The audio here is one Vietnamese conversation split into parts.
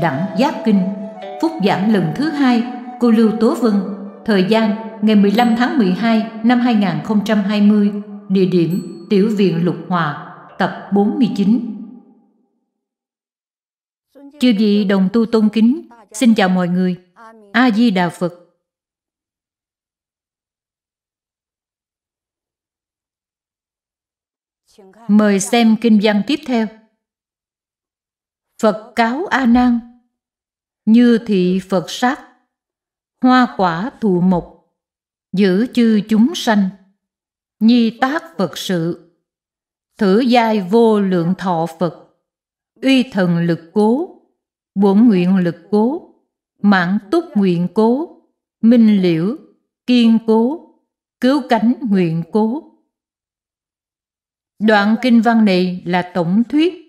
đẳng giáp kinh phúc giảm lần thứ hai cô Lưu Tố Vân thời gian ngày 15 tháng 12 năm 2020 địa điểm Tiểu viện Lục Hòa tập 49 Chư vị đồng tu tôn kính xin chào mọi người A Di Đà Phật Mời xem kinh văn tiếp theo Phật cáo A Nan như thị Phật sát hoa quả thụ mục, giữ chư chúng sanh, nhi tác Phật sự, thử giai vô lượng thọ Phật, uy thần lực cố, bổn nguyện lực cố, mãn túc nguyện cố, minh liễu, kiên cố, cứu cánh nguyện cố. Đoạn kinh văn này là tổng thuyết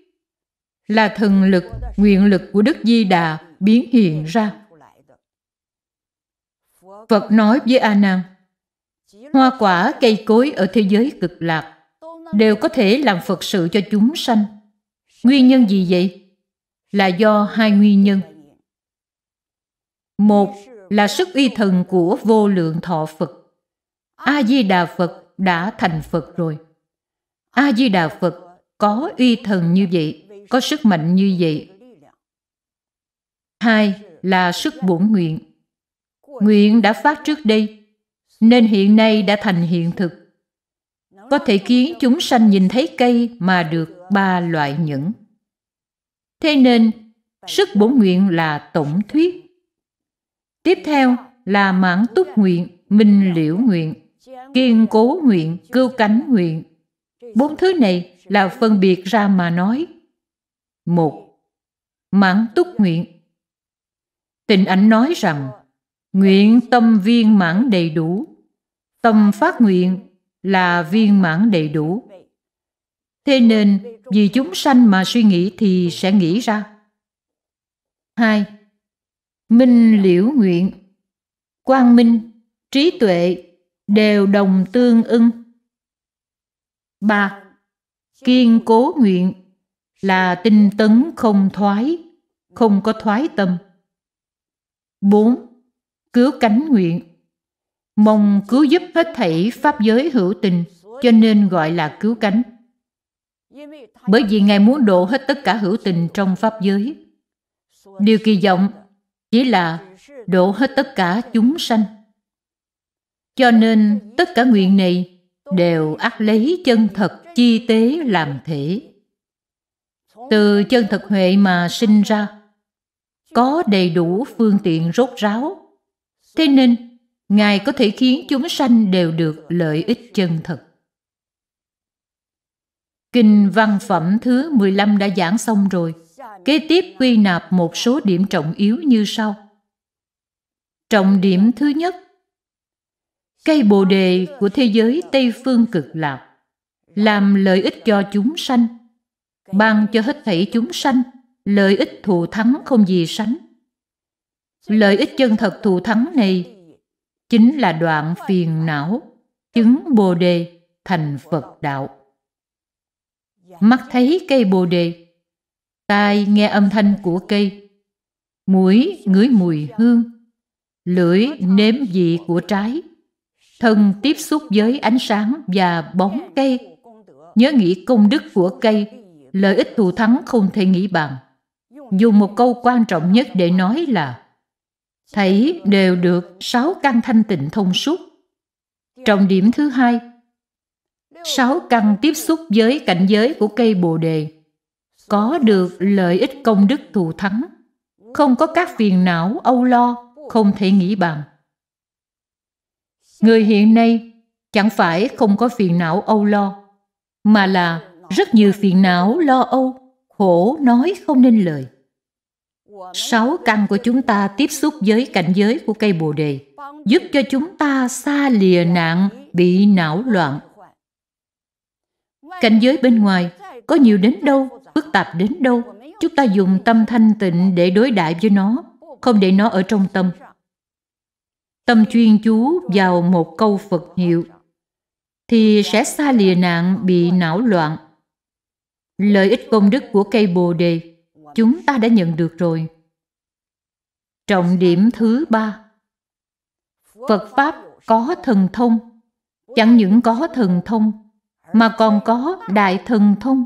là thần lực, nguyện lực của Đức Di Đà biến hiện ra. Phật nói với A Nan, hoa quả cây cối ở thế giới cực lạc đều có thể làm Phật sự cho chúng sanh. Nguyên nhân gì vậy? Là do hai nguyên nhân. Một là sức uy thần của vô lượng thọ Phật. A-di-đà Phật đã thành Phật rồi. A-di-đà Phật có uy thần như vậy có sức mạnh như vậy. Hai là sức bổn nguyện. Nguyện đã phát trước đây, nên hiện nay đã thành hiện thực. Có thể khiến chúng sanh nhìn thấy cây mà được ba loại nhẫn. Thế nên, sức bổn nguyện là tổng thuyết. Tiếp theo là mãn túc nguyện, minh liễu nguyện, kiên cố nguyện, cưu cánh nguyện. Bốn thứ này là phân biệt ra mà nói – một Mãn túc nguyện tình ảnh nói rằng Nguyện tâm viên mãn đầy đủ Tâm phát nguyện là viên mãn đầy đủ Thế nên vì chúng sanh mà suy nghĩ thì sẽ nghĩ ra hai Minh liễu nguyện Quang minh, trí tuệ đều đồng tương ưng ba Kiên cố nguyện là tinh tấn không thoái, không có thoái tâm. 4. Cứu cánh nguyện Mong cứu giúp hết thảy pháp giới hữu tình, cho nên gọi là cứu cánh. Bởi vì Ngài muốn độ hết tất cả hữu tình trong pháp giới. Điều kỳ vọng chỉ là độ hết tất cả chúng sanh. Cho nên tất cả nguyện này đều ắt lấy chân thật chi tế làm thể từ chân thực huệ mà sinh ra có đầy đủ phương tiện rốt ráo thế nên ngài có thể khiến chúng sanh đều được lợi ích chân thật Kinh văn phẩm thứ 15 đã giảng xong rồi. Kế tiếp quy nạp một số điểm trọng yếu như sau. Trọng điểm thứ nhất Cây Bồ Đề của thế giới Tây Phương cực lạc làm lợi ích cho chúng sanh ban cho hết thảy chúng sanh lợi ích thù thắng không gì sánh. Lợi ích chân thật thù thắng này chính là đoạn phiền não, chứng Bồ đề thành Phật đạo. Mắt thấy cây Bồ đề, tai nghe âm thanh của cây, mũi ngửi mùi hương, lưỡi nếm vị của trái, thân tiếp xúc với ánh sáng và bóng cây, nhớ nghĩ công đức của cây lợi ích thù thắng không thể nghĩ bàn. Dùng một câu quan trọng nhất để nói là Thấy đều được sáu căn thanh tịnh thông suốt. Trọng điểm thứ hai, sáu căn tiếp xúc với cảnh giới của cây bồ đề, có được lợi ích công đức thù thắng, không có các phiền não âu lo, không thể nghĩ bàn. Người hiện nay chẳng phải không có phiền não âu lo, mà là rất nhiều phiền não, lo âu, khổ nói không nên lời. Sáu căn của chúng ta tiếp xúc với cảnh giới của cây bồ đề, giúp cho chúng ta xa lìa nạn, bị não loạn. Cảnh giới bên ngoài có nhiều đến đâu, phức tạp đến đâu, chúng ta dùng tâm thanh tịnh để đối đại với nó, không để nó ở trong tâm. Tâm chuyên chú vào một câu Phật hiệu thì sẽ xa lìa nạn bị não loạn Lợi ích công đức của cây bồ đề chúng ta đã nhận được rồi. Trọng điểm thứ ba Phật Pháp có thần thông Chẳng những có thần thông Mà còn có đại thần thông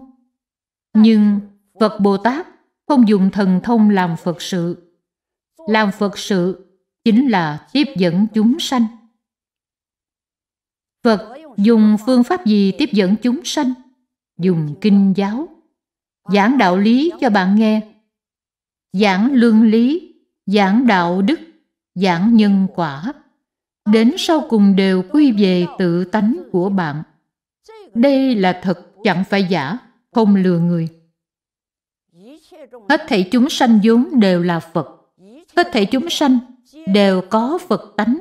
Nhưng Phật Bồ Tát không dùng thần thông làm Phật sự Làm Phật sự chính là tiếp dẫn chúng sanh Phật dùng phương pháp gì tiếp dẫn chúng sanh? dùng kinh giáo, giảng đạo lý cho bạn nghe, giảng lương lý, giảng đạo đức, giảng nhân quả, đến sau cùng đều quy về tự tánh của bạn. Đây là thật chẳng phải giả, không lừa người. Hết thảy chúng sanh vốn đều là Phật. Hết thảy chúng sanh đều có Phật tánh.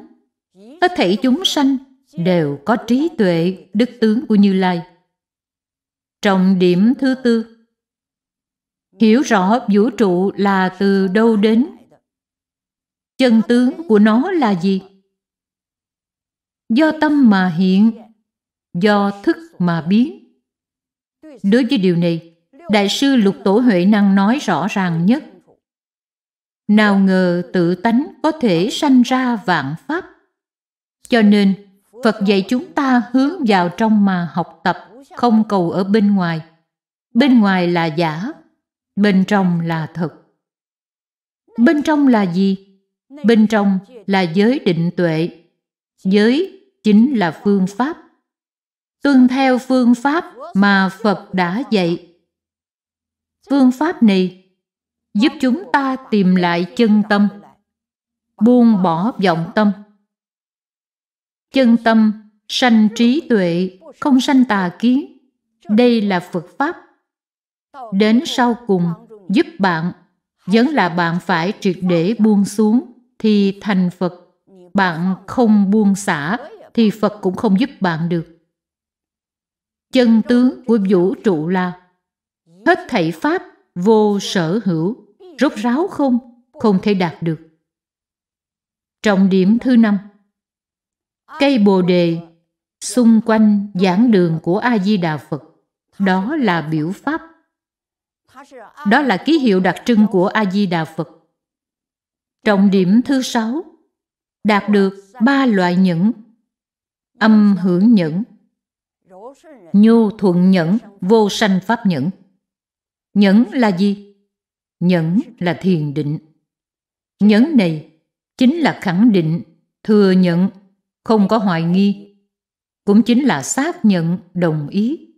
Hết thảy chúng sanh đều có trí tuệ, đức tướng của Như Lai. Trọng điểm thứ tư Hiểu rõ vũ trụ là từ đâu đến Chân tướng của nó là gì? Do tâm mà hiện Do thức mà biến Đối với điều này Đại sư Lục Tổ Huệ Năng nói rõ ràng nhất Nào ngờ tự tánh có thể sanh ra vạn pháp Cho nên Phật dạy chúng ta hướng vào trong mà học tập, không cầu ở bên ngoài. Bên ngoài là giả, bên trong là thật. Bên trong là gì? Bên trong là giới định tuệ. Giới chính là phương pháp. Tuân theo phương pháp mà Phật đã dạy. Phương pháp này giúp chúng ta tìm lại chân tâm, buông bỏ vọng tâm Chân tâm sanh trí tuệ, không sanh tà kiến. Đây là Phật Pháp. Đến sau cùng, giúp bạn, vẫn là bạn phải triệt để buông xuống, thì thành Phật. Bạn không buông xả, thì Phật cũng không giúp bạn được. Chân tướng của vũ trụ là hết thảy Pháp vô sở hữu, rốt ráo không, không thể đạt được. Trọng điểm thứ năm cây bồ đề xung quanh giảng đường của a di đà phật đó là biểu pháp đó là ký hiệu đặc trưng của a di đà phật trọng điểm thứ sáu đạt được ba loại nhẫn âm hưởng nhẫn nhu thuận nhẫn vô sanh pháp nhẫn nhẫn là gì nhẫn là thiền định nhẫn này chính là khẳng định thừa nhận không có hoài nghi, cũng chính là xác nhận đồng ý.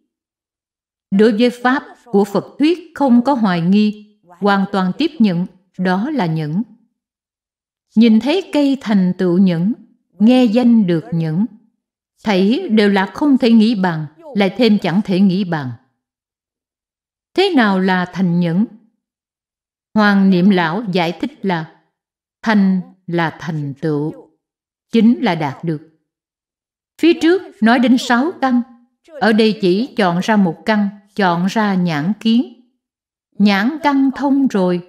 Đối với pháp của Phật thuyết không có hoài nghi, hoàn toàn tiếp nhận, đó là nhẫn. Nhìn thấy cây thành tựu nhẫn, nghe danh được nhẫn, thấy đều là không thể nghĩ bằng, lại thêm chẳng thể nghĩ bằng. Thế nào là thành nhẫn? Hoàng Niệm Lão giải thích là thành là thành tựu chính là đạt được. Phía trước nói đến sáu căn, ở đây chỉ chọn ra một căn, chọn ra nhãn kiến. Nhãn căn thông rồi,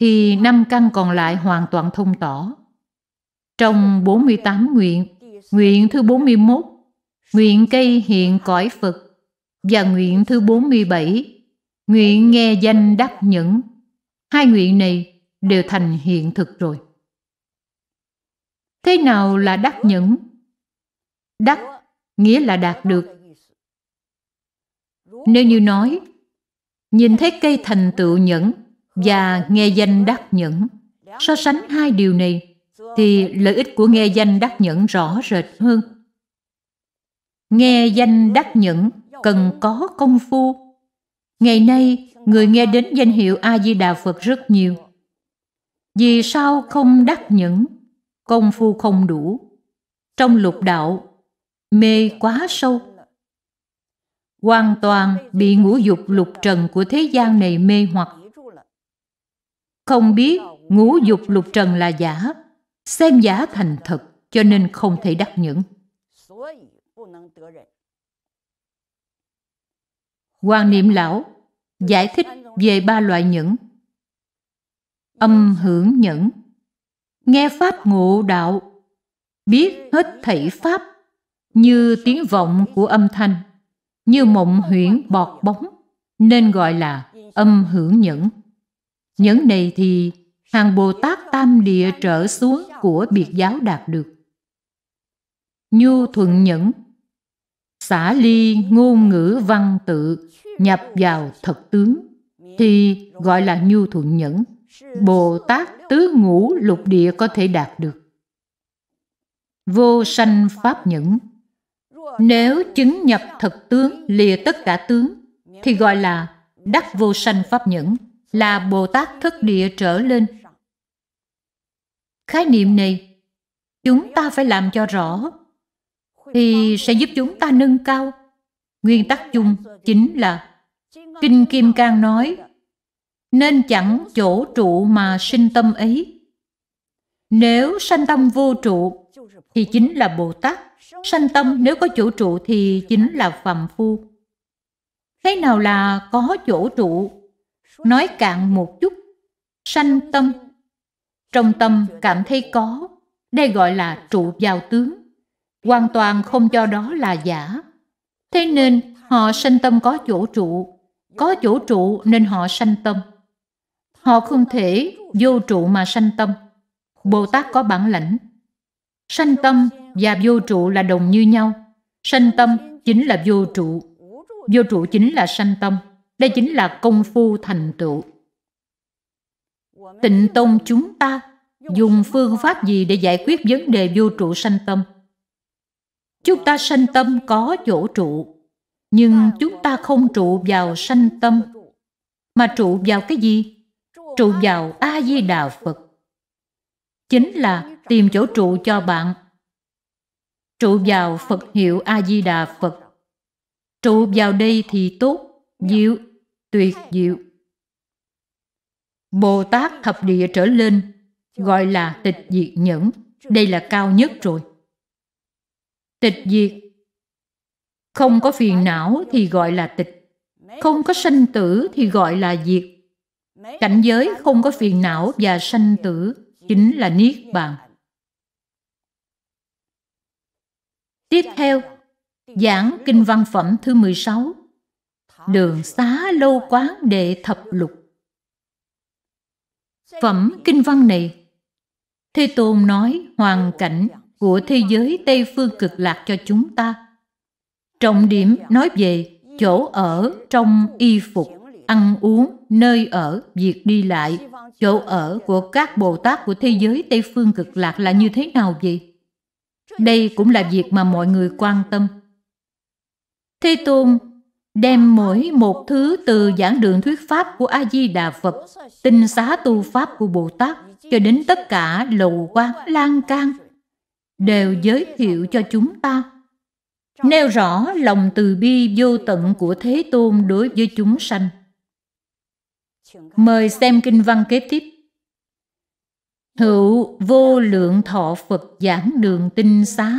thì năm căn còn lại hoàn toàn thông tỏ. Trong 48 nguyện, nguyện thứ 41, nguyện cây hiện cõi Phật, và nguyện thứ 47, nguyện nghe danh đắc nhẫn. Hai nguyện này đều thành hiện thực rồi. Thế nào là đắc nhẫn? Đắc nghĩa là đạt được. Nếu như nói, nhìn thấy cây thành tựu nhẫn và nghe danh đắc nhẫn, so sánh hai điều này thì lợi ích của nghe danh đắc nhẫn rõ rệt hơn. Nghe danh đắc nhẫn cần có công phu. Ngày nay, người nghe đến danh hiệu A Di Đà Phật rất nhiều. Vì sao không đắc nhẫn công phu không đủ. Trong lục đạo, mê quá sâu. Hoàn toàn bị ngũ dục lục trần của thế gian này mê hoặc. Không biết ngũ dục lục trần là giả, xem giả thành thật cho nên không thể đắc những. Quan niệm lão giải thích về ba loại nhẫn. Âm hưởng nhẫn, nghe pháp ngộ đạo, biết hết thảy pháp như tiếng vọng của âm thanh, như mộng huyễn bọt bóng, nên gọi là âm hưởng nhẫn. Nhẫn này thì hàng Bồ Tát Tam Địa trở xuống của biệt giáo đạt được. Nhu thuận nhẫn Xả ly ngôn ngữ văn tự nhập vào thật tướng thì gọi là nhu thuận nhẫn. Bồ Tát tứ ngũ lục địa có thể đạt được. Vô sanh pháp nhẫn Nếu chứng nhập thật tướng lìa tất cả tướng thì gọi là đắc vô sanh pháp nhẫn là Bồ Tát thất địa trở lên. Khái niệm này chúng ta phải làm cho rõ thì sẽ giúp chúng ta nâng cao. Nguyên tắc chung chính là Kinh Kim Cang nói nên chẳng chỗ trụ mà sinh tâm ấy. Nếu sanh tâm vô trụ thì chính là Bồ Tát, sanh tâm nếu có chỗ trụ thì chính là phàm phu. Thế nào là có chỗ trụ? Nói cạn một chút, sanh tâm. Trong tâm cảm thấy có, đây gọi là trụ vào tướng, hoàn toàn không cho đó là giả. Thế nên họ sanh tâm có chỗ trụ, có chỗ trụ nên họ sanh tâm. Họ không thể vô trụ mà sanh tâm. Bồ Tát có bản lãnh. Sanh tâm và vô trụ là đồng như nhau. Sanh tâm chính là vô trụ. Vô trụ chính là sanh tâm. Đây chính là công phu thành tựu. Tịnh Tông chúng ta dùng phương pháp gì để giải quyết vấn đề vô trụ sanh tâm? Chúng ta sanh tâm có chỗ trụ, nhưng chúng ta không trụ vào sanh tâm, mà trụ vào cái gì? trụ vào a di đà phật chính là tìm chỗ trụ cho bạn trụ vào phật hiệu a di đà phật trụ vào đây thì tốt diệu tuyệt diệu bồ tát thập địa trở lên gọi là tịch diệt nhẫn đây là cao nhất rồi tịch diệt không có phiền não thì gọi là tịch không có sanh tử thì gọi là diệt Cảnh giới không có phiền não và sanh tử chính là Niết Bàn. Tiếp theo, giảng kinh văn phẩm thứ 16, Đường xá lâu quán đệ thập lục. Phẩm kinh văn này, Thế Tôn nói hoàn cảnh của thế giới Tây Phương cực lạc cho chúng ta. Trọng điểm nói về chỗ ở trong y phục ăn uống, nơi ở, việc đi lại, chỗ ở của các Bồ Tát của thế giới Tây Phương cực lạc là như thế nào vậy? Đây cũng là việc mà mọi người quan tâm. Thế Tôn đem mỗi một thứ từ giảng đường thuyết pháp của A Di Đà Phật, tinh xá tu pháp của Bồ Tát cho đến tất cả lầu quán lan can đều giới thiệu cho chúng ta. Nêu rõ lòng từ bi vô tận của Thế Tôn đối với chúng sanh. Mời xem kinh văn kế tiếp. Hữu vô lượng thọ Phật giảng đường tinh xá,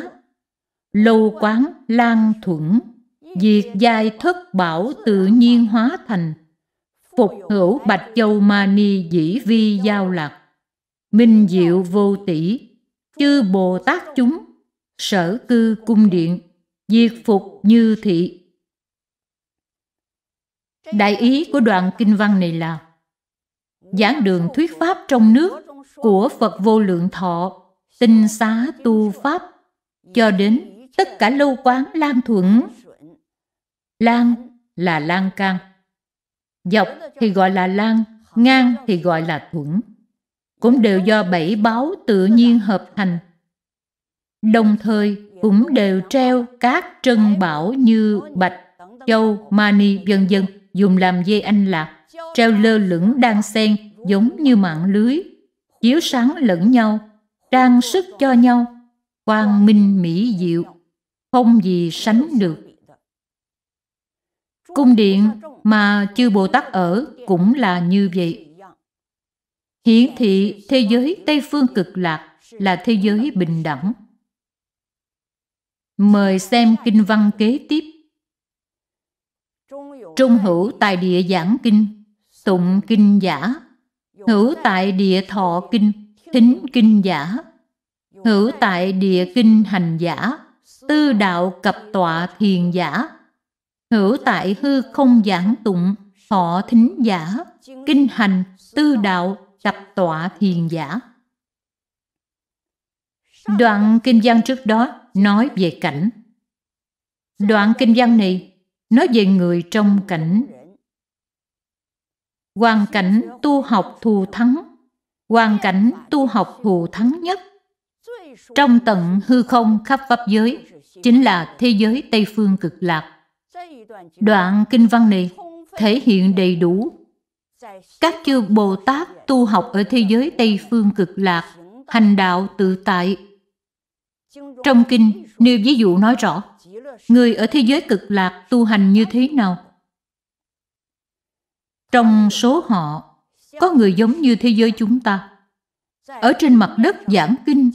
lâu quán lan thuẫn, diệt giai thất bảo tự nhiên hóa thành, phục hữu bạch châu ma ni dĩ vi giao lạc, minh diệu vô tỷ, chư Bồ Tát chúng, sở cư cung điện, diệt phục như thị Đại ý của đoạn kinh văn này là giảng đường thuyết pháp trong nước của Phật vô lượng thọ, tinh xá tu pháp cho đến tất cả lâu quán Lan Thuận. Lan là lan can. Dọc thì gọi là lan, ngang thì gọi là thuận. Cũng đều do bảy báo tự nhiên hợp thành. Đồng thời cũng đều treo các trân bảo như bạch, châu, mani, vân dân dùng làm dây anh lạc, treo lơ lửng đan xen giống như mạng lưới, chiếu sáng lẫn nhau, trang sức cho nhau, quang minh mỹ diệu, không gì sánh được. Cung điện mà chư Bồ Tát ở cũng là như vậy. Hiển thị thế giới Tây Phương cực lạc là thế giới bình đẳng. Mời xem kinh văn kế tiếp. Trung hữu tại địa giảng kinh, tụng kinh giả. Hữu tại địa thọ kinh, thính kinh giả. Hữu tại địa kinh hành giả, tư đạo cập tọa thiền giả. Hữu tại hư không giảng tụng, thọ thính giả, kinh hành, tư đạo, cập tọa thiền giả. Đoạn kinh văn trước đó nói về cảnh. Đoạn kinh văn này nói về người trong cảnh hoàn cảnh tu học thù thắng hoàn cảnh tu học thù thắng nhất trong tận hư không khắp pháp giới chính là thế giới tây phương cực lạc đoạn kinh văn này thể hiện đầy đủ các chư bồ tát tu học ở thế giới tây phương cực lạc hành đạo tự tại trong kinh nêu ví dụ nói rõ người ở thế giới cực lạc tu hành như thế nào trong số họ có người giống như thế giới chúng ta ở trên mặt đất giảng kinh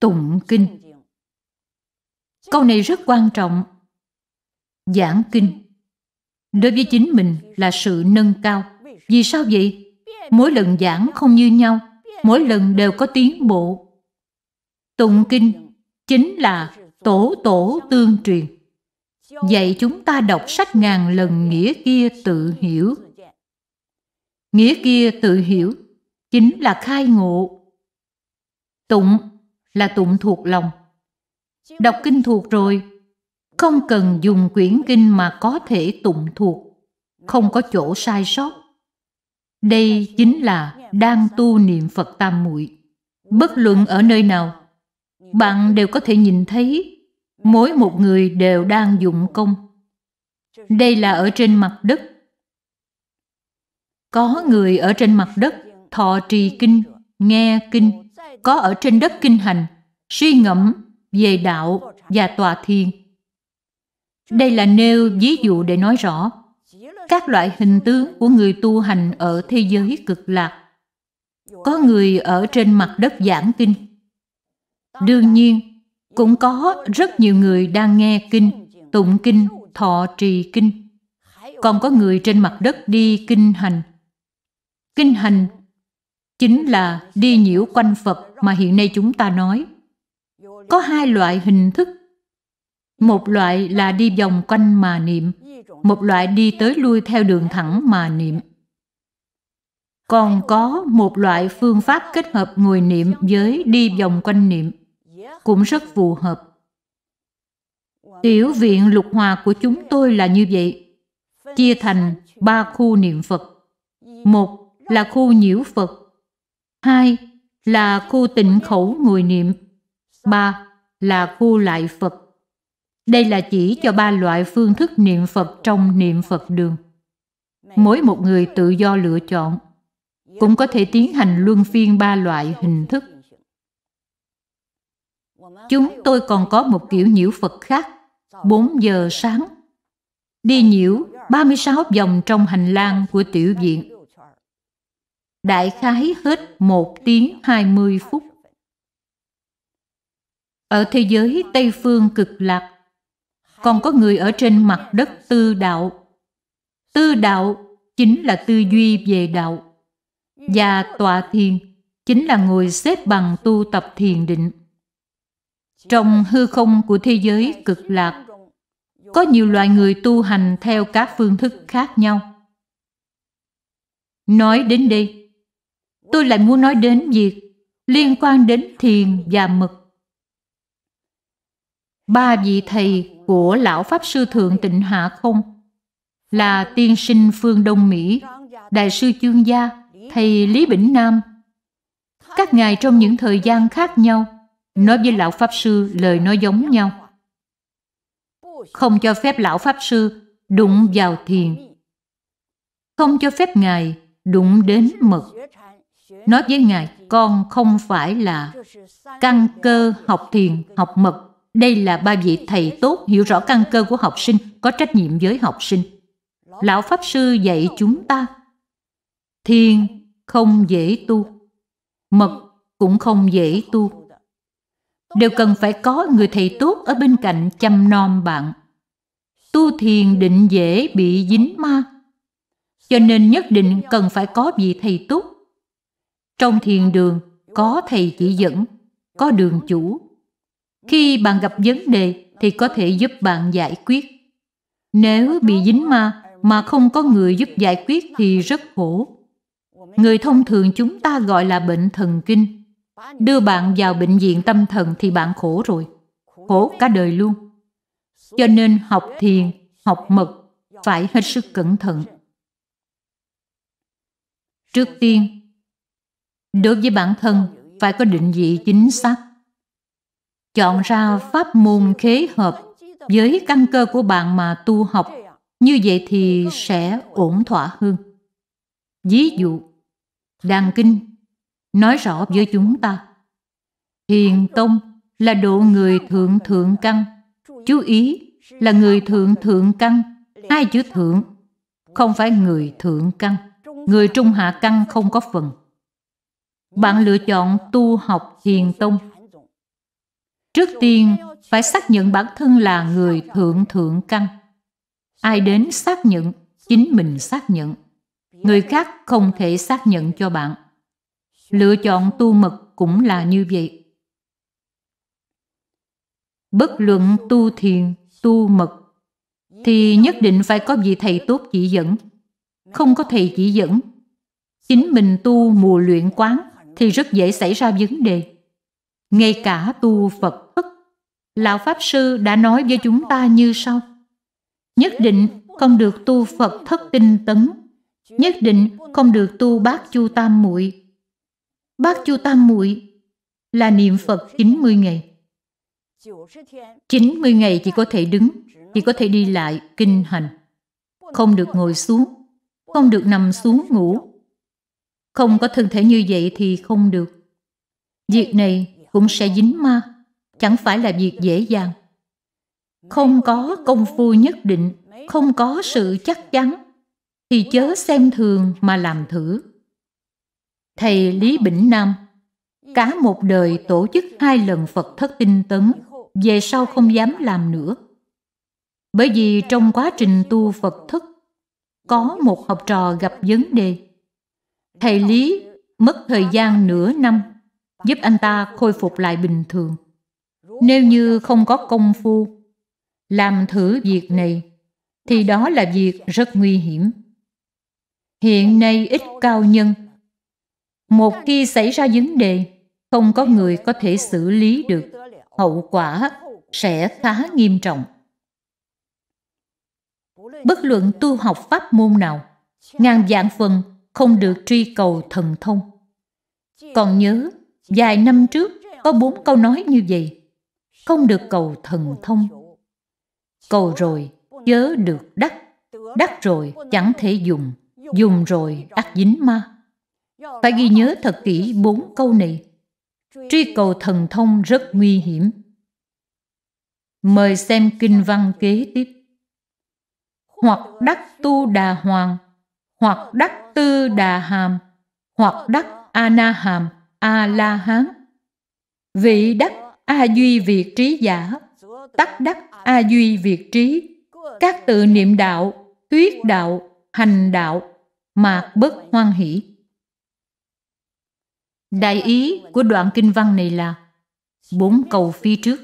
tụng kinh câu này rất quan trọng giảng kinh đối với chính mình là sự nâng cao vì sao vậy mỗi lần giảng không như nhau mỗi lần đều có tiến bộ tụng kinh chính là tổ tổ tương truyền dạy chúng ta đọc sách ngàn lần nghĩa kia tự hiểu nghĩa kia tự hiểu chính là khai ngộ tụng là tụng thuộc lòng đọc kinh thuộc rồi không cần dùng quyển kinh mà có thể tụng thuộc không có chỗ sai sót đây chính là đang tu niệm phật tam muội bất luận ở nơi nào bạn đều có thể nhìn thấy mỗi một người đều đang dụng công. Đây là ở trên mặt đất. Có người ở trên mặt đất thọ trì kinh, nghe kinh, có ở trên đất kinh hành, suy ngẫm về đạo và tòa thiền. Đây là nêu ví dụ để nói rõ các loại hình tướng của người tu hành ở thế giới cực lạc. Có người ở trên mặt đất giảng kinh, Đương nhiên, cũng có rất nhiều người đang nghe kinh, tụng kinh, thọ trì kinh. Còn có người trên mặt đất đi kinh hành. Kinh hành chính là đi nhiễu quanh Phật mà hiện nay chúng ta nói. Có hai loại hình thức. Một loại là đi vòng quanh mà niệm, một loại đi tới lui theo đường thẳng mà niệm. Còn có một loại phương pháp kết hợp ngồi niệm với đi vòng quanh niệm cũng rất phù hợp. Tiểu viện lục hòa của chúng tôi là như vậy, chia thành ba khu niệm Phật. Một là khu nhiễu Phật, hai là khu tịnh khẩu ngồi niệm, ba là khu lại Phật. Đây là chỉ cho ba loại phương thức niệm Phật trong niệm Phật đường. Mỗi một người tự do lựa chọn, cũng có thể tiến hành luân phiên ba loại hình thức. Chúng tôi còn có một kiểu nhiễu Phật khác, 4 giờ sáng. Đi nhiễu 36 vòng trong hành lang của tiểu viện. Đại khái hết 1 tiếng 20 phút. Ở thế giới Tây Phương cực lạc, còn có người ở trên mặt đất tư đạo. Tư đạo chính là tư duy về đạo. Và tọa thiền chính là ngồi xếp bằng tu tập thiền định. Trong hư không của thế giới cực lạc, có nhiều loại người tu hành theo các phương thức khác nhau. Nói đến đây, tôi lại muốn nói đến việc liên quan đến thiền và mực. Ba vị thầy của Lão Pháp Sư Thượng Tịnh Hạ Không là tiên sinh phương Đông Mỹ, Đại sư Chương Gia, thầy Lý Bỉnh Nam. Các ngài trong những thời gian khác nhau nói với lão pháp sư lời nói giống nhau không cho phép lão pháp sư đụng vào thiền không cho phép ngài đụng đến mực nói với ngài con không phải là căn cơ học thiền học mực đây là ba vị thầy tốt hiểu rõ căn cơ của học sinh có trách nhiệm với học sinh lão pháp sư dạy chúng ta thiền không dễ tu mật cũng không dễ tu đều cần phải có người thầy tốt ở bên cạnh chăm nom bạn. Tu thiền định dễ bị dính ma, cho nên nhất định cần phải có vị thầy tốt. Trong thiền đường có thầy chỉ dẫn, có đường chủ. Khi bạn gặp vấn đề thì có thể giúp bạn giải quyết. Nếu bị dính ma mà không có người giúp giải quyết thì rất khổ. Người thông thường chúng ta gọi là bệnh thần kinh đưa bạn vào bệnh viện tâm thần thì bạn khổ rồi, khổ cả đời luôn. Cho nên học thiền, học mật phải hết sức cẩn thận. Trước tiên, đối với bản thân phải có định vị chính xác. Chọn ra pháp môn khế hợp với căn cơ của bạn mà tu học, như vậy thì sẽ ổn thỏa hơn. Ví dụ, đàn kinh nói rõ với chúng ta. Thiền Tông là độ người thượng thượng căn. Chú ý là người thượng thượng căn, hai chữ thượng, không phải người thượng căn. Người trung hạ căn không có phần. Bạn lựa chọn tu học Thiền Tông. Trước tiên, phải xác nhận bản thân là người thượng thượng căn. Ai đến xác nhận, chính mình xác nhận. Người khác không thể xác nhận cho bạn Lựa chọn tu mật cũng là như vậy. Bất luận tu thiền, tu mật thì nhất định phải có vị thầy tốt chỉ dẫn. Không có thầy chỉ dẫn, chính mình tu mùa luyện quán thì rất dễ xảy ra vấn đề. Ngay cả tu Phật thức, Lão Pháp Sư đã nói với chúng ta như sau. Nhất định không được tu Phật thất tinh tấn, nhất định không được tu bát chu tam muội Bác chu tam muội là niệm Phật 90 ngày. 90 ngày chỉ có thể đứng, chỉ có thể đi lại, kinh hành. Không được ngồi xuống, không được nằm xuống ngủ. Không có thân thể như vậy thì không được. Việc này cũng sẽ dính ma, chẳng phải là việc dễ dàng. Không có công phu nhất định, không có sự chắc chắn, thì chớ xem thường mà làm thử thầy Lý Bỉnh Nam cả một đời tổ chức hai lần Phật thất tinh tấn, về sau không dám làm nữa. Bởi vì trong quá trình tu Phật thức, có một học trò gặp vấn đề. Thầy Lý mất thời gian nửa năm giúp anh ta khôi phục lại bình thường. Nếu như không có công phu, làm thử việc này, thì đó là việc rất nguy hiểm. Hiện nay ít cao nhân một khi xảy ra vấn đề, không có người có thể xử lý được, hậu quả sẽ khá nghiêm trọng. Bất luận tu học pháp môn nào, ngàn dạng phần không được truy cầu thần thông. Còn nhớ, vài năm trước có bốn câu nói như vậy. Không được cầu thần thông. Cầu rồi, chớ được đắc. Đắc rồi, chẳng thể dùng. Dùng rồi, ắt dính ma. Phải ghi nhớ thật kỹ bốn câu này. Truy cầu thần thông rất nguy hiểm. Mời xem kinh văn kế tiếp. Hoặc đắc tu đà hoàng, hoặc đắc tư đà hàm, hoặc đắc a na hàm, a la hán. Vị đắc a duy việt trí giả, tắc đắc a duy việt trí. Các tự niệm đạo, thuyết đạo, hành đạo, mà bất hoan hỷ Đại ý của đoạn kinh văn này là bốn câu phi trước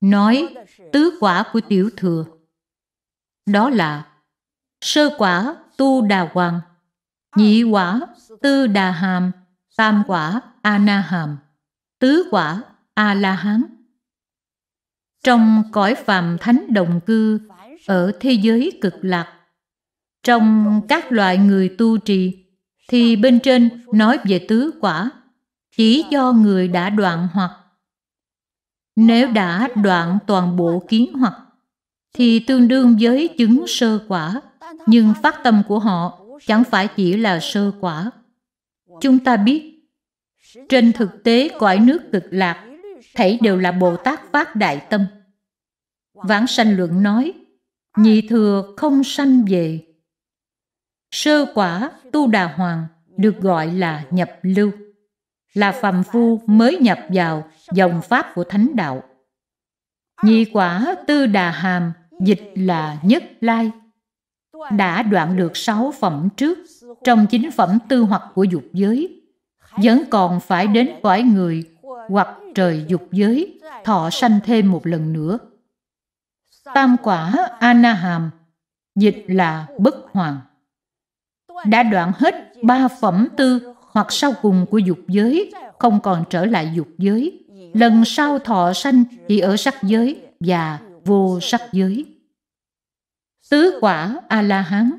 nói tứ quả của tiểu thừa. Đó là sơ quả tu đà hoàng, nhị quả tư đà hàm, tam quả ana hàm, tứ quả a la hán. Trong cõi phàm thánh đồng cư ở thế giới cực lạc, trong các loại người tu trì thì bên trên nói về tứ quả chỉ do người đã đoạn hoặc. Nếu đã đoạn toàn bộ kiến hoặc, thì tương đương với chứng sơ quả, nhưng phát tâm của họ chẳng phải chỉ là sơ quả. Chúng ta biết, trên thực tế cõi nước cực lạc, thảy đều là Bồ Tát phát đại tâm. Vãng sanh luận nói, nhị thừa không sanh về. Sơ quả tu đà hoàng được gọi là nhập lưu là phàm phu mới nhập vào dòng pháp của thánh đạo. Nhi quả tư đà hàm, dịch là nhất lai, đã đoạn được sáu phẩm trước trong chính phẩm tư hoặc của dục giới, vẫn còn phải đến cõi người hoặc trời dục giới thọ sanh thêm một lần nữa. Tam quả Hàm, dịch là bất hoàng. Đã đoạn hết ba phẩm tư hoặc sau cùng của dục giới không còn trở lại dục giới lần sau thọ sanh thì ở sắc giới và vô sắc giới tứ quả a la hán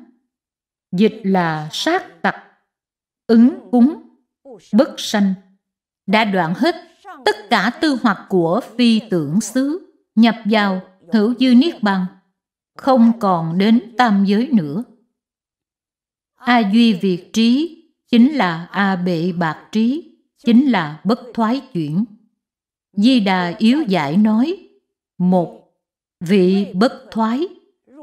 dịch là sát tặc ứng cúng bất sanh đã đoạn hết tất cả tư hoạt của phi tưởng xứ nhập vào hữu dư niết bàn không còn đến tam giới nữa a duy việt trí chính là a bệ bạc trí, chính là bất thoái chuyển. Di Đà yếu giải nói, một, vị bất thoái,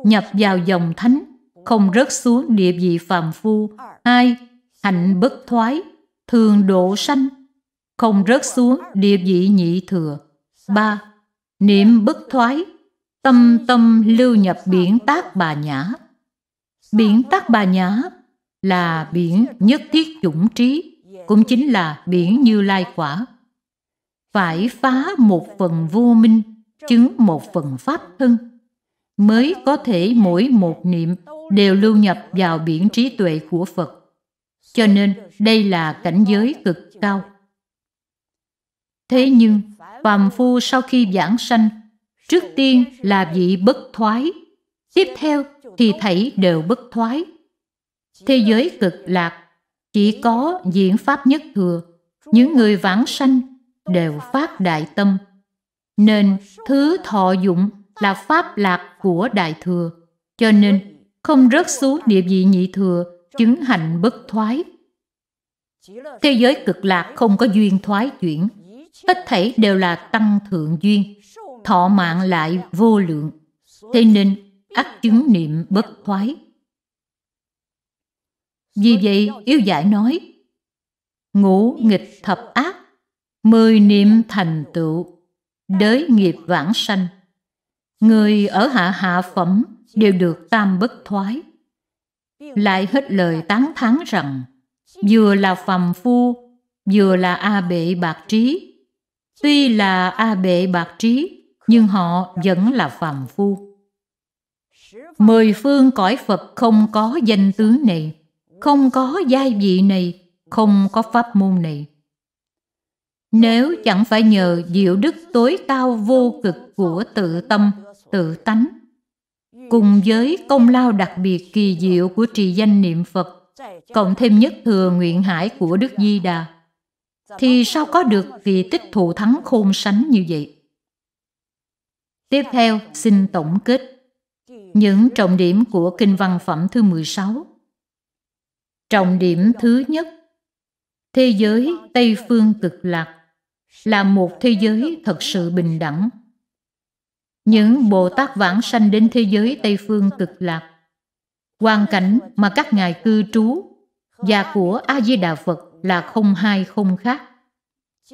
nhập vào dòng thánh, không rớt xuống địa vị phàm phu. Hai, hạnh bất thoái, thường độ sanh, không rớt xuống địa vị nhị thừa. Ba, niệm bất thoái, tâm tâm lưu nhập biển tác bà nhã. Biển tác bà nhã là biển nhất thiết chủng trí, cũng chính là biển Như Lai quả. Phải phá một phần vô minh, chứng một phần pháp thân, mới có thể mỗi một niệm đều lưu nhập vào biển trí tuệ của Phật. Cho nên đây là cảnh giới cực cao. Thế nhưng, phàm phu sau khi giảng sanh, trước tiên là vị bất thoái, tiếp theo thì thảy đều bất thoái, Thế giới cực lạc chỉ có diễn pháp nhất thừa, những người vãng sanh đều phát đại tâm. Nên thứ thọ dụng là pháp lạc của đại thừa, cho nên không rớt xuống địa vị nhị thừa, chứng hành bất thoái. Thế giới cực lạc không có duyên thoái chuyển, hết thảy đều là tăng thượng duyên, thọ mạng lại vô lượng. Thế nên ác chứng niệm bất thoái. Vì vậy, yêu giải nói, ngũ nghịch thập ác, mười niệm thành tựu, đới nghiệp vãng sanh. Người ở hạ hạ phẩm đều được tam bất thoái. Lại hết lời tán thán rằng, vừa là phàm phu, vừa là A bệ bạc trí. Tuy là A bệ bạc trí, nhưng họ vẫn là phàm phu. Mười phương cõi Phật không có danh tướng này không có giai vị này, không có pháp môn này. Nếu chẳng phải nhờ diệu đức tối cao vô cực của tự tâm, tự tánh, cùng với công lao đặc biệt kỳ diệu của trì danh niệm Phật, cộng thêm nhất thừa nguyện hải của Đức Di Đà, thì sao có được vị tích thụ thắng khôn sánh như vậy? Tiếp theo, xin tổng kết những trọng điểm của kinh văn phẩm thứ 16. Trọng điểm thứ nhất, thế giới Tây phương cực lạc là một thế giới thật sự bình đẳng. Những Bồ Tát vãng sanh đến thế giới Tây phương cực lạc, hoàn cảnh mà các ngài cư trú và của A Di Đà Phật là không hai không khác.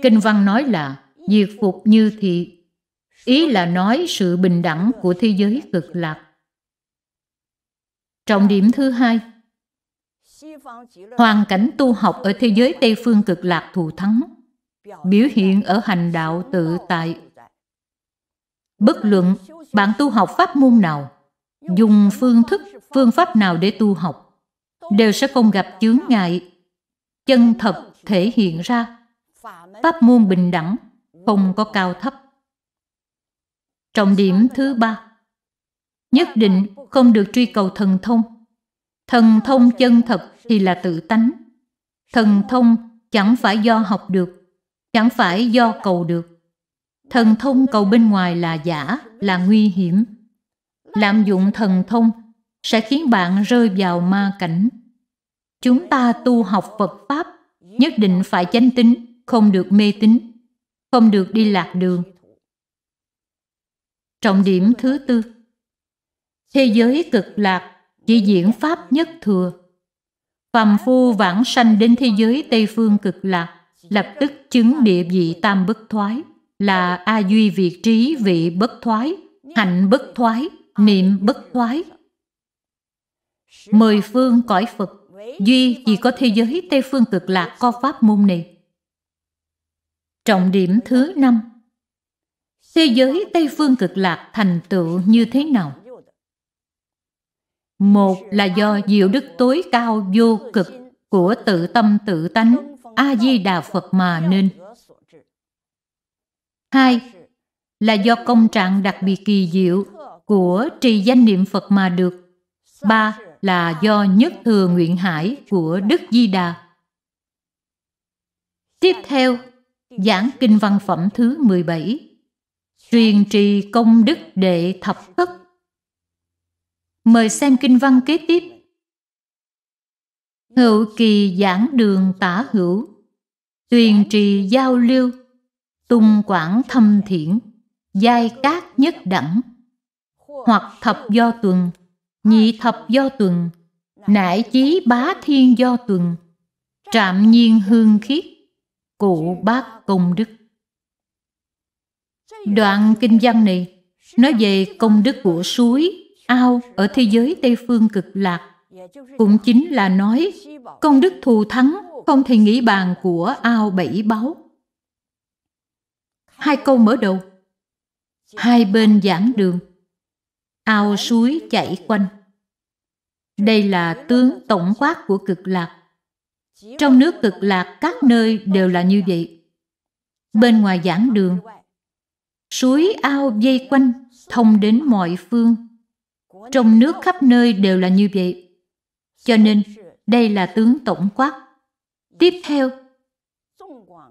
Kinh văn nói là diệt phục như thị, ý là nói sự bình đẳng của thế giới cực lạc. Trọng điểm thứ hai, Hoàn cảnh tu học ở thế giới Tây Phương cực lạc thù thắng, biểu hiện ở hành đạo tự tại. Bất luận bạn tu học pháp môn nào, dùng phương thức, phương pháp nào để tu học, đều sẽ không gặp chướng ngại. Chân thật thể hiện ra, pháp môn bình đẳng, không có cao thấp. Trọng điểm thứ ba, nhất định không được truy cầu thần thông Thần thông chân thật thì là tự tánh. Thần thông chẳng phải do học được, chẳng phải do cầu được. Thần thông cầu bên ngoài là giả, là nguy hiểm. Lạm dụng thần thông sẽ khiến bạn rơi vào ma cảnh. Chúng ta tu học Phật Pháp nhất định phải chánh tính, không được mê tín, không được đi lạc đường. Trọng điểm thứ tư Thế giới cực lạc chỉ diễn pháp nhất thừa. Phàm phu vãng sanh đến thế giới Tây Phương cực lạc, lập tức chứng địa vị tam bất thoái, là A Duy Việt trí vị bất thoái, hạnh bất thoái, niệm bất thoái. Mười phương cõi Phật, duy chỉ có thế giới Tây Phương cực lạc có pháp môn này. Trọng điểm thứ năm Thế giới Tây Phương cực lạc thành tựu như thế nào? Một là do diệu đức tối cao vô cực của tự tâm tự tánh A-di-đà Phật mà nên. Hai là do công trạng đặc biệt kỳ diệu của trì danh niệm Phật mà được. Ba là do nhất thừa nguyện hải của Đức Di Đà. Tiếp theo, giảng kinh văn phẩm thứ 17. Truyền trì công đức đệ thập thất Mời xem kinh văn kế tiếp. Hữu kỳ giảng đường tả hữu, tuyền trì giao lưu, tung quảng thâm thiển, giai cát nhất đẳng, hoặc thập do tuần, nhị thập do tuần, nải chí bá thiên do tuần, trạm nhiên hương khiết, cụ bác công đức. Đoạn kinh văn này nói về công đức của suối ao ở thế giới Tây Phương cực lạc. Cũng chính là nói, công đức thù thắng không thể nghĩ bàn của ao bảy báu. Hai câu mở đầu. Hai bên giảng đường. Ao suối chảy quanh. Đây là tướng tổng quát của cực lạc. Trong nước cực lạc các nơi đều là như vậy. Bên ngoài giảng đường, suối ao dây quanh thông đến mọi phương trong nước khắp nơi đều là như vậy. Cho nên, đây là tướng tổng quát. Tiếp theo,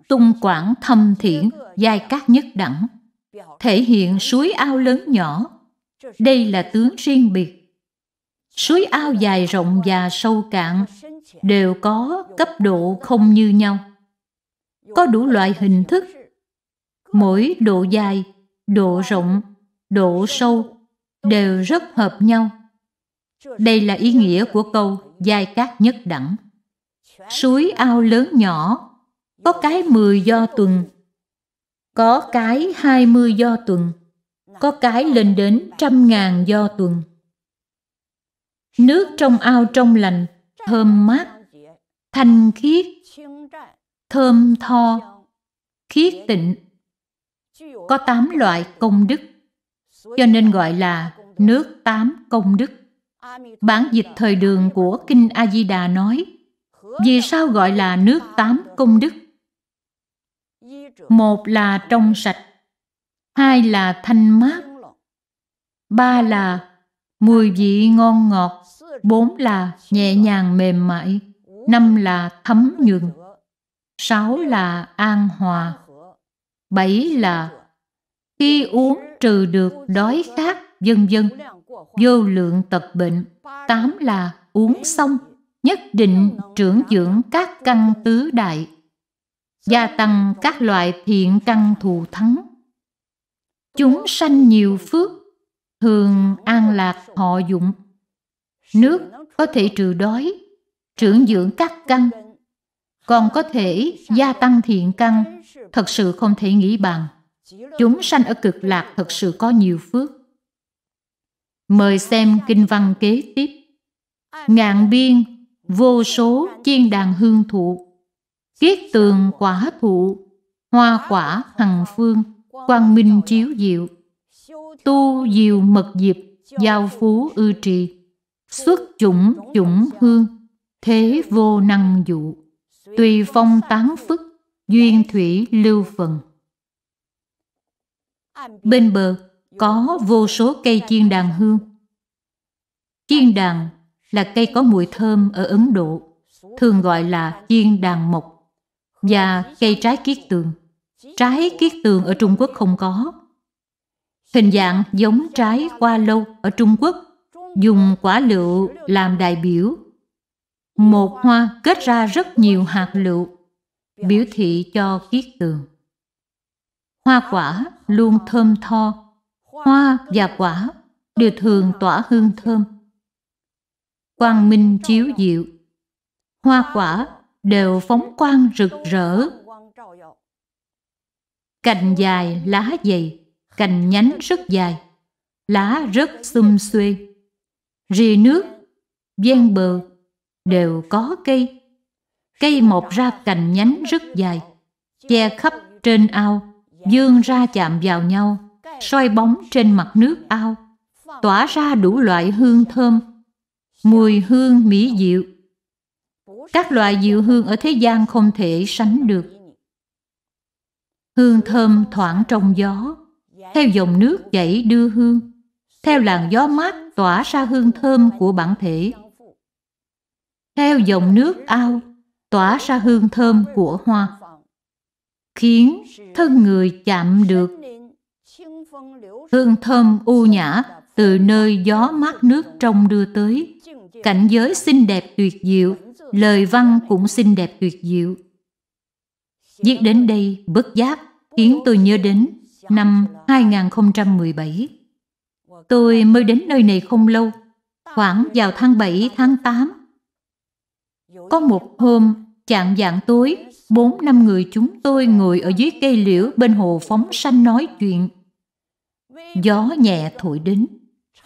tung quảng thâm thiển, giai các nhất đẳng, thể hiện suối ao lớn nhỏ. Đây là tướng riêng biệt. Suối ao dài rộng và sâu cạn đều có cấp độ không như nhau. Có đủ loại hình thức. Mỗi độ dài, độ rộng, độ sâu đều rất hợp nhau. Đây là ý nghĩa của câu giai cát nhất đẳng. Suối ao lớn nhỏ, có cái mười do tuần, có cái hai mươi do tuần, có cái lên đến trăm ngàn do tuần. Nước trong ao trong lành, thơm mát, thanh khiết, thơm tho, khiết tịnh. Có tám loại công đức cho nên gọi là nước tám công đức. Bản dịch thời đường của Kinh A-di-đà nói, vì sao gọi là nước tám công đức? Một là trong sạch, hai là thanh mát, ba là mùi vị ngon ngọt, bốn là nhẹ nhàng mềm mại, năm là thấm nhuận, sáu là an hòa, bảy là khi uống trừ được đói khát, vân vân, vô lượng tật bệnh. Tám là uống xong, nhất định trưởng dưỡng các căn tứ đại, gia tăng các loại thiện căn thù thắng. Chúng sanh nhiều phước, thường an lạc họ dụng. Nước có thể trừ đói, trưởng dưỡng các căn, còn có thể gia tăng thiện căn, thật sự không thể nghĩ bằng. Chúng sanh ở cực lạc thật sự có nhiều phước. Mời xem kinh văn kế tiếp. Ngàn biên, vô số chiên đàn hương thụ, kiết tường quả thụ, hoa quả hằng phương, quang minh chiếu diệu, tu diệu mật diệp, giao phú ư trì, xuất chủng chủng hương, thế vô năng dụ, tùy phong tán phức, duyên thủy lưu phần. Bên bờ có vô số cây chiên đàn hương. Chiên đàn là cây có mùi thơm ở Ấn Độ, thường gọi là chiên đàn mộc, và cây trái kiết tường. Trái kiết tường ở Trung Quốc không có. Hình dạng giống trái qua lâu ở Trung Quốc, dùng quả lựu làm đại biểu. Một hoa kết ra rất nhiều hạt lựu, biểu thị cho kiết tường hoa quả luôn thơm tho. Hoa và quả đều thường tỏa hương thơm. Quang minh chiếu diệu, hoa quả đều phóng quang rực rỡ. Cành dài, lá dày, cành nhánh rất dài, lá rất xum xuê. Rì nước, ven bờ đều có cây. Cây mọc ra cành nhánh rất dài, che khắp trên ao dương ra chạm vào nhau, soi bóng trên mặt nước ao, tỏa ra đủ loại hương thơm, mùi hương mỹ diệu. Các loại diệu hương ở thế gian không thể sánh được. Hương thơm thoảng trong gió, theo dòng nước chảy đưa hương, theo làn gió mát tỏa ra hương thơm của bản thể. Theo dòng nước ao, tỏa ra hương thơm của hoa khiến thân người chạm được hương thơm u nhã từ nơi gió mát nước trong đưa tới cảnh giới xinh đẹp tuyệt diệu lời văn cũng xinh đẹp tuyệt diệu viết đến đây bất giác khiến tôi nhớ đến năm 2017 tôi mới đến nơi này không lâu khoảng vào tháng 7 tháng 8 có một hôm chạng dạng tối bốn năm người chúng tôi ngồi ở dưới cây liễu bên hồ phóng sanh nói chuyện. Gió nhẹ thổi đến,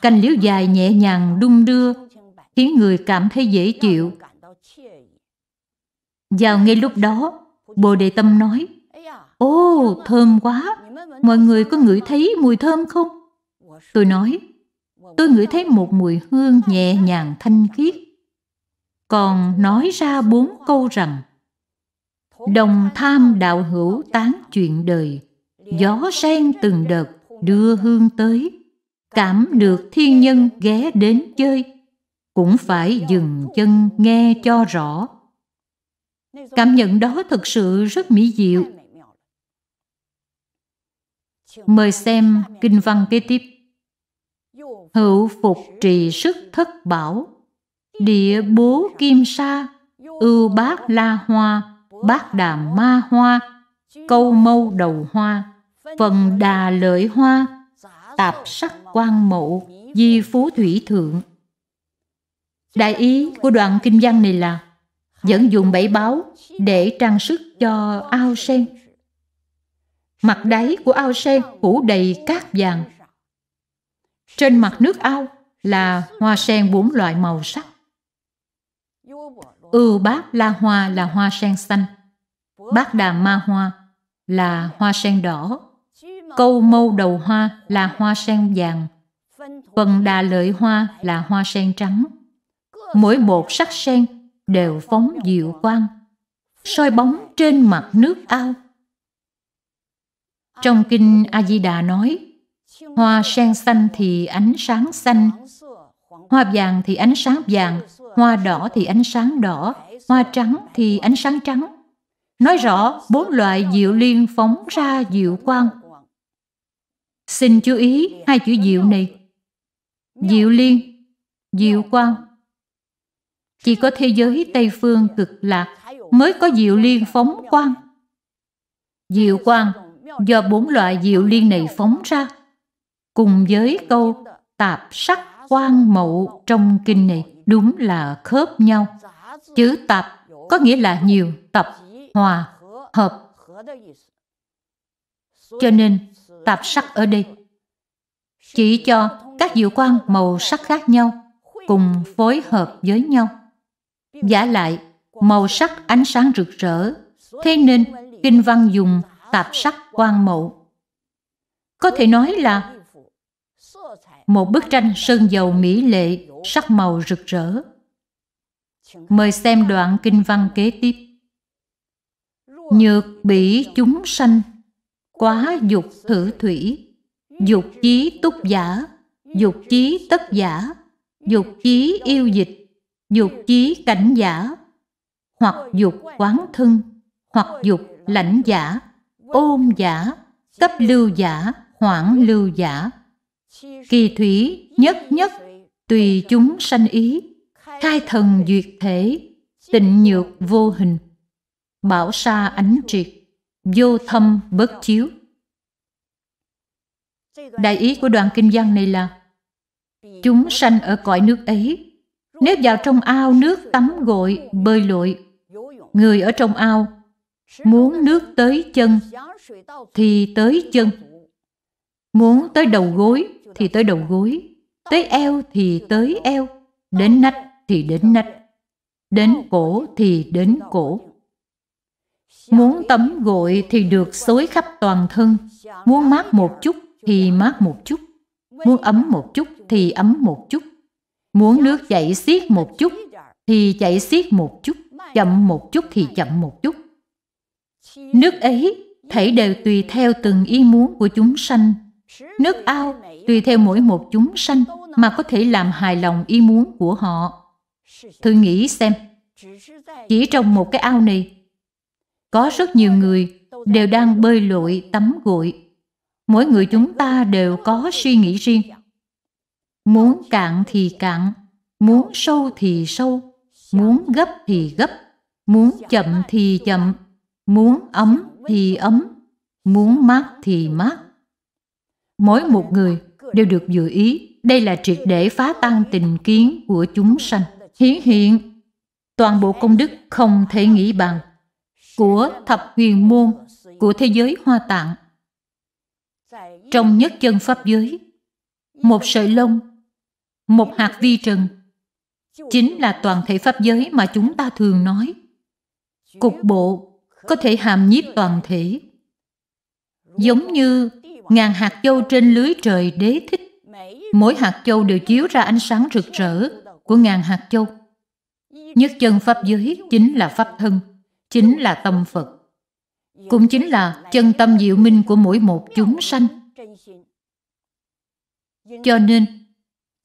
cành liễu dài nhẹ nhàng đung đưa, khiến người cảm thấy dễ chịu. Vào ngay lúc đó, Bồ Đề Tâm nói, Ô, thơm quá! Mọi người có ngửi thấy mùi thơm không? Tôi nói, tôi ngửi thấy một mùi hương nhẹ nhàng thanh khiết. Còn nói ra bốn câu rằng, đồng tham đạo hữu tán chuyện đời gió sen từng đợt đưa hương tới cảm được thiên nhân ghé đến chơi cũng phải dừng chân nghe cho rõ cảm nhận đó thực sự rất mỹ diệu mời xem kinh văn kế tiếp hữu phục trì sức thất bảo địa bố kim sa ưu bác la hoa bát đàm ma hoa câu mâu đầu hoa phần đà lợi hoa tạp sắc quan mộ di phú thủy thượng đại ý của đoạn kinh văn này là vẫn dùng bảy báo để trang sức cho ao sen mặt đáy của ao sen phủ đầy cát vàng trên mặt nước ao là hoa sen bốn loại màu sắc ưu ừ, bát la hoa là hoa sen xanh, bát đà ma hoa là hoa sen đỏ, câu mâu đầu hoa là hoa sen vàng, phần đà lợi hoa là hoa sen trắng. Mỗi một sắc sen đều phóng diệu quang, soi bóng trên mặt nước ao. Trong kinh A Di Đà nói, hoa sen xanh thì ánh sáng xanh, hoa vàng thì ánh sáng vàng, hoa đỏ thì ánh sáng đỏ, hoa trắng thì ánh sáng trắng. Nói rõ, bốn loại diệu liên phóng ra diệu quang. Xin chú ý hai chữ diệu này. Diệu liên, diệu quang. Chỉ có thế giới Tây Phương cực lạc mới có diệu liên phóng quang. Diệu quang do bốn loại diệu liên này phóng ra cùng với câu tạp sắc quang mậu trong kinh này đúng là khớp nhau. Chữ tập có nghĩa là nhiều tập, hòa, hợp. Cho nên tạp sắc ở đây chỉ cho các diệu quan màu sắc khác nhau cùng phối hợp với nhau. Giả lại, màu sắc ánh sáng rực rỡ, thế nên kinh văn dùng tạp sắc quan mậu. Có thể nói là một bức tranh sơn dầu mỹ lệ sắc màu rực rỡ. Mời xem đoạn kinh văn kế tiếp. Nhược bỉ chúng sanh, quá dục thử thủy, dục chí túc giả, dục chí tất giả, dục chí yêu dịch, dục chí cảnh giả, hoặc dục quán thân, hoặc dục lãnh giả, ôm giả, cấp lưu giả, hoảng lưu giả. Kỳ thủy nhất nhất tùy chúng sanh ý khai thần duyệt thể tịnh nhược vô hình bảo sa ánh triệt vô thâm bất chiếu đại ý của đoạn kinh văn này là chúng sanh ở cõi nước ấy nếu vào trong ao nước tắm gội bơi lội người ở trong ao muốn nước tới chân thì tới chân muốn tới đầu gối thì tới đầu gối tới eo thì tới eo, đến nách thì đến nách, đến cổ thì đến cổ. Muốn tắm gội thì được xối khắp toàn thân, muốn mát một chút thì mát một chút, muốn ấm một chút thì ấm một chút, muốn nước chảy xiết một chút thì chảy xiết một chút, chậm một chút thì chậm một chút. Nước ấy thảy đều tùy theo từng ý muốn của chúng sanh. Nước ao tùy theo mỗi một chúng sanh mà có thể làm hài lòng ý muốn của họ. Thử nghĩ xem, chỉ trong một cái ao này, có rất nhiều người đều đang bơi lội, tắm gội. Mỗi người chúng ta đều có suy nghĩ riêng. Muốn cạn thì cạn, muốn sâu thì sâu, muốn gấp thì gấp, muốn chậm thì chậm, muốn ấm thì ấm, muốn mát thì mát. Mỗi một người đều được vừa ý. Đây là triệt để phá tan tình kiến của chúng sanh. Hiển hiện, toàn bộ công đức không thể nghĩ bằng của thập huyền môn của thế giới hoa tạng. Trong nhất chân pháp giới, một sợi lông, một hạt vi trần, chính là toàn thể pháp giới mà chúng ta thường nói. Cục bộ có thể hàm nhiếp toàn thể. Giống như ngàn hạt châu trên lưới trời đế thích. Mỗi hạt châu đều chiếu ra ánh sáng rực rỡ của ngàn hạt châu. Nhất chân Pháp giới chính là Pháp thân, chính là tâm Phật. Cũng chính là chân tâm diệu minh của mỗi một chúng sanh. Cho nên,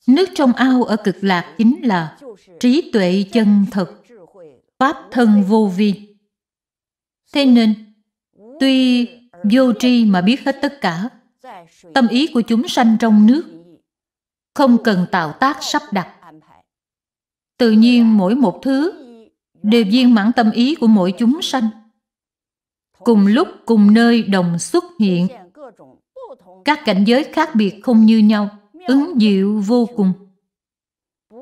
nước trong ao ở cực lạc chính là trí tuệ chân thật, Pháp thân vô vi. Thế nên, tuy vô tri mà biết hết tất cả. Tâm ý của chúng sanh trong nước, không cần tạo tác sắp đặt. Tự nhiên mỗi một thứ đều viên mãn tâm ý của mỗi chúng sanh. Cùng lúc cùng nơi đồng xuất hiện, các cảnh giới khác biệt không như nhau, ứng diệu vô cùng.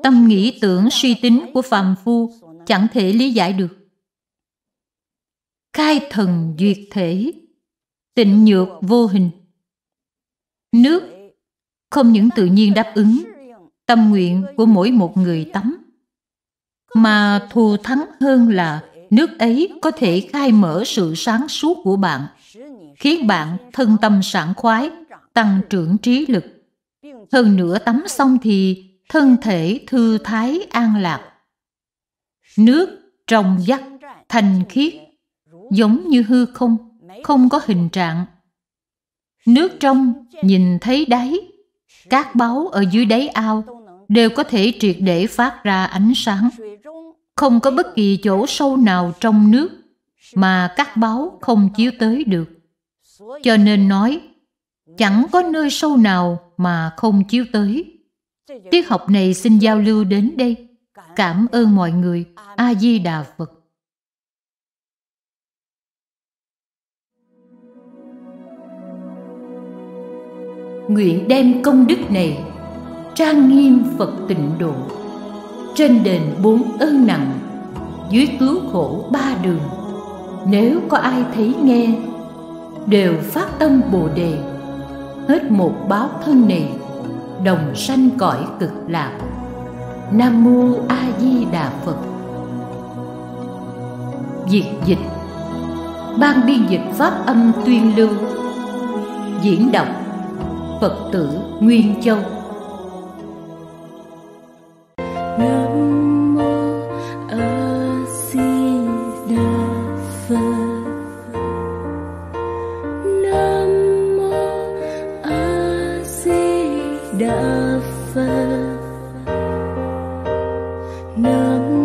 Tâm nghĩ tưởng suy tính của phàm phu chẳng thể lý giải được khai thần duyệt thể tịnh nhược vô hình nước không những tự nhiên đáp ứng tâm nguyện của mỗi một người tắm mà thù thắng hơn là nước ấy có thể khai mở sự sáng suốt của bạn khiến bạn thân tâm sảng khoái tăng trưởng trí lực hơn nữa tắm xong thì thân thể thư thái an lạc nước trong vắt thanh khiết giống như hư không không có hình trạng nước trong nhìn thấy đáy các báu ở dưới đáy ao đều có thể triệt để phát ra ánh sáng không có bất kỳ chỗ sâu nào trong nước mà các báu không chiếu tới được cho nên nói chẳng có nơi sâu nào mà không chiếu tới tiết học này xin giao lưu đến đây cảm ơn mọi người a di đà phật nguyện đem công đức này trang nghiêm phật tịnh độ trên đền bốn ơn nặng dưới cứu khổ ba đường nếu có ai thấy nghe đều phát tâm bồ đề hết một báo thân này đồng sanh cõi cực lạc nam mô a di đà phật diệt dịch ban biên dịch pháp âm tuyên lưu diễn đọc Phật tử Nguyên Châu Nam Nam mô mô A A Di Di Đà Đà Phật. Phật Nam